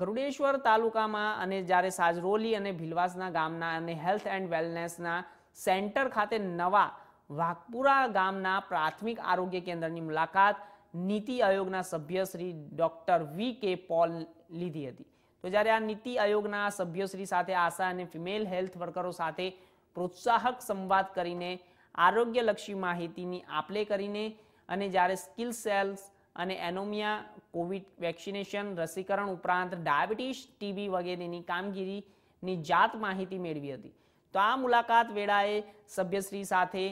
ગરુડેશ્વર તાલુકામાં અને જ્યારે સાજરોલી અને ભીલવાસના ગામના અને હેલ્થ એન્ડ વેલનેસના સેન્ટર ખાતે નવા વાઘપુરા ગામના પ્રાથમિક આરોગ્ય કેન્દ્રની મુલાકાત નીતિ આયોગના સભ્ય શ્રી ડૉક્ટર વી કે પોલ લીધી હતી તો જ્યારે આ નીતિ આયોગના સભ્યશ્રી સાથે આશા અને ફિમેલ હેલ્થ વર્કરો સાથે પ્રોત્સાહક સંવાદ કરીને આરોગ્યલક્ષી માહિતીની આપલે કરીને અને જ્યારે સ્કિલ સેલ્સ અને એનોમિયા કોવિડ વેક્સિનેશન રસીકરણ ઉપરાંત ડાયાબિટીસ ટીબી વગેરેની કામગીરીની જાત માહિતી મેળવી હતી તો આ મુલાકાત વેળાએ સભ્યશ્રી સાથે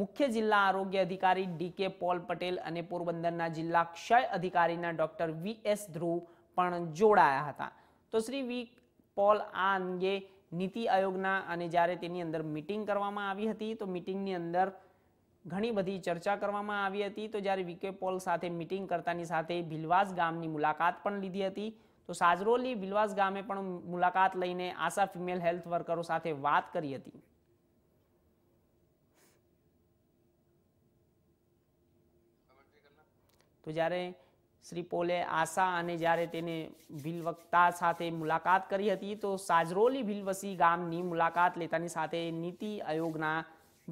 મુખ્ય જિલ્લા આરોગ્ય અધિકારી ડી કે પોલ પટેલ અને પોરબંદરના જિલ્લા ક્ષય અધિકારીના ડોક્ટર વી એસ ધ્રુવ પણ જોડાયા હતા તો શ્રી વી પોલ આ અંગે નીતિ આયોગના અને જ્યારે તેની અંદર મિટિંગ કરવામાં આવી હતી તો મિટિંગની અંદર ઘણી બધી ચર્ચા કરવામાં આવી હતી તો જ્યારે વીકે પોલ સાથે મિટિંગ કરતાની સાથે ભીલવાસ ગામની મુલાકાત પણ લીધી હતી તો સાજરોલી ભીલવાસ ગામે પણ મુલાકાત લઈને આશા ફિમેલ હેલ્થ વર્કરો સાથે વાત કરી હતી તો જ્યારે શ્રી પોલે આશા અને જ્યારે તેને ભીલવક્તા સાથે મુલાકાત કરી હતી તો સાજરોલી ભીલવસી ગામની મુલાકાત લેતાની સાથે નીતિ આયોગના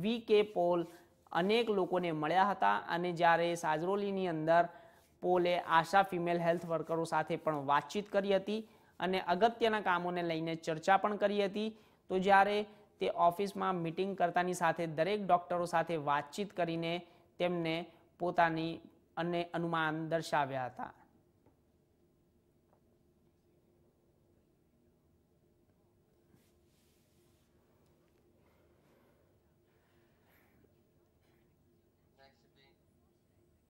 વી કે પોલ અનેક લોકોને મળ્યા હતા અને જ્યારે સાજરોલીની અંદર પોલે આશા ફિમેલ હેલ્થ વર્કરો સાથે પણ વાતચીત કરી હતી અને અગત્યના કામોને લઈને ચર્ચા પણ કરી હતી તો જ્યારે તે ઓફિસમાં મિટિંગ કરતાની સાથે દરેક ડૉક્ટરો સાથે વાતચીત કરીને તેમને પોતાની અને અનુમાન દર્શાવ્યા હતા